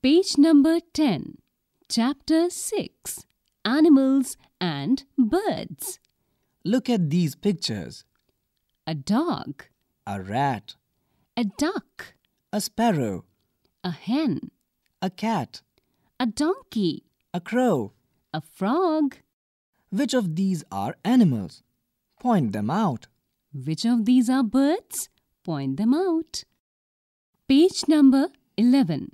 Page number 10, Chapter 6 Animals and Birds. Look at these pictures a dog, a rat, a duck, a sparrow, a hen, a cat, a donkey, a crow, a frog. Which of these are animals? Point them out. Which of these are birds? Point them out. Page number 11.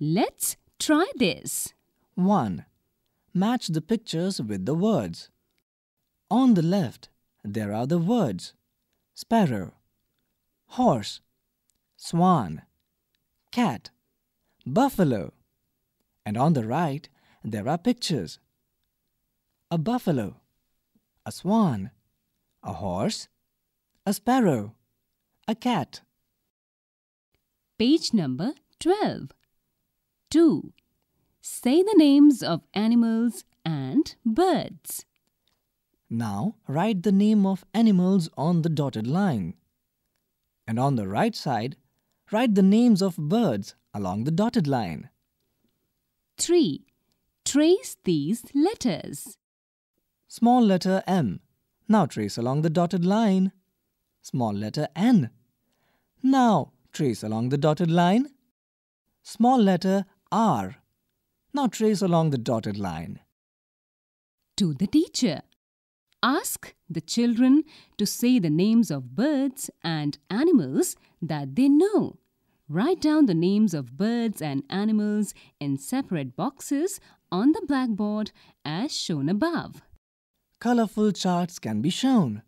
Let's try this. 1. Match the pictures with the words. On the left, there are the words sparrow, horse, swan, cat, buffalo. And on the right, there are pictures a buffalo, a swan, a horse, a sparrow, a cat. Page number 12. 2. Say the names of animals and birds. Now write the name of animals on the dotted line. And on the right side, write the names of birds along the dotted line. 3. Trace these letters. Small letter M. Now trace along the dotted line. Small letter N. Now trace along the dotted line. Small letter R. Now trace along the dotted line. To the teacher. Ask the children to say the names of birds and animals that they know. Write down the names of birds and animals in separate boxes on the blackboard as shown above. Colorful charts can be shown.